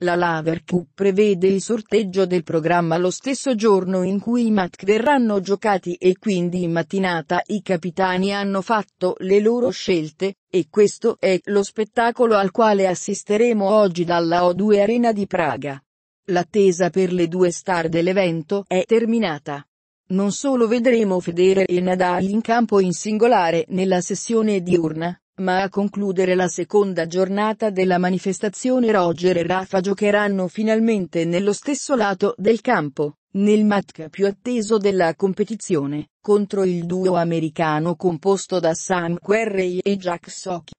La Laver Cup prevede il sorteggio del programma lo stesso giorno in cui i match verranno giocati e quindi in mattinata i capitani hanno fatto le loro scelte, e questo è lo spettacolo al quale assisteremo oggi dalla O2 Arena di Praga. L'attesa per le due star dell'evento è terminata. Non solo vedremo Federer e Nadal in campo in singolare nella sessione diurna, ma a concludere la seconda giornata della manifestazione Roger e Rafa giocheranno finalmente nello stesso lato del campo, nel match più atteso della competizione, contro il duo americano composto da Sam Querrey e Jack Sock.